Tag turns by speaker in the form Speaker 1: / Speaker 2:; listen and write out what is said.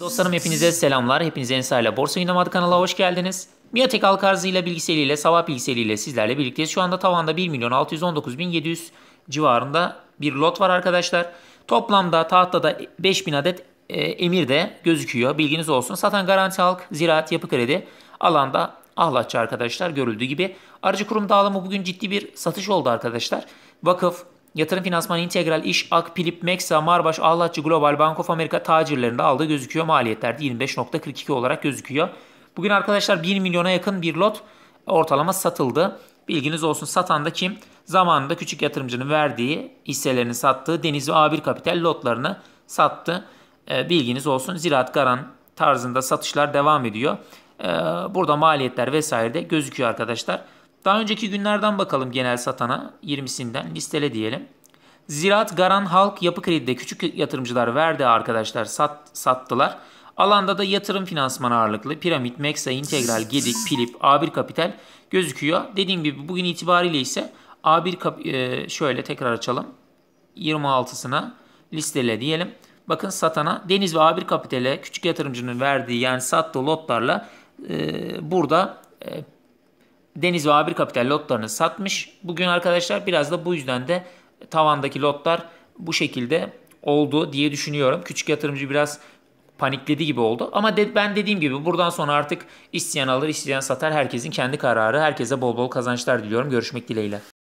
Speaker 1: Dostlarım hepinize selamlar. Hepinize Ensa ile Borsa Gündem kanala hoş geldiniz. Miatek halk arzıyla bilgiseliyle, sabah bilgiseliyle sizlerle birlikteyiz. Şu anda tavanda 1 milyon 619 bin 700 civarında bir lot var arkadaşlar. Toplamda tahtada 5000 adet e, emir de gözüküyor. Bilginiz olsun. Satan Garanti Halk, Ziraat, Yapı Kredi alanda ahlatçı arkadaşlar görüldüğü gibi. Aracı kurum dağılımı bugün ciddi bir satış oldu arkadaşlar. Vakıf, Yatırım finansmanı integral iş Ak Pilip Meksa Marbaş Ahlatçı Global Bank of America tacirlerinde aldığı gözüküyor. maliyetler Maliyetlerde 25.42 olarak gözüküyor. Bugün arkadaşlar 1 milyona yakın bir lot ortalama satıldı. Bilginiz olsun satan da kim? Zamanında küçük yatırımcının verdiği hisselerini sattığı Deniz ve A1 Kapital lotlarını sattı. Ee, bilginiz olsun Ziraat Garan tarzında satışlar devam ediyor. Ee, burada maliyetler vesaire de gözüküyor arkadaşlar. Daha önceki günlerden bakalım genel satana 20'sinden listele diyelim. Ziraat, Garan, Halk, Yapı Kredi'de küçük yatırımcılar verdi arkadaşlar sat, sattılar. Alanda da yatırım finansmanı ağırlıklı Piramit, Mexa, İntegral, Gedik, Pilip, A1 Kapital gözüküyor. Dediğim gibi bugün itibariyle ise A1 kap e, şöyle tekrar açalım. 26'sına listele diyelim. Bakın satana Deniz ve A1 Kapital'e küçük yatırımcının verdiği yani sattığı lotlarla e, burada e, deniz ve abir kapital lotlarını satmış. Bugün arkadaşlar biraz da bu yüzden de tavandaki lotlar bu şekilde oldu diye düşünüyorum. Küçük yatırımcı biraz panikledi gibi oldu. Ama de, ben dediğim gibi buradan sonra artık isteyen alır, isteyen satar. Herkesin kendi kararı. Herkese bol bol kazançlar diliyorum. Görüşmek dileğiyle.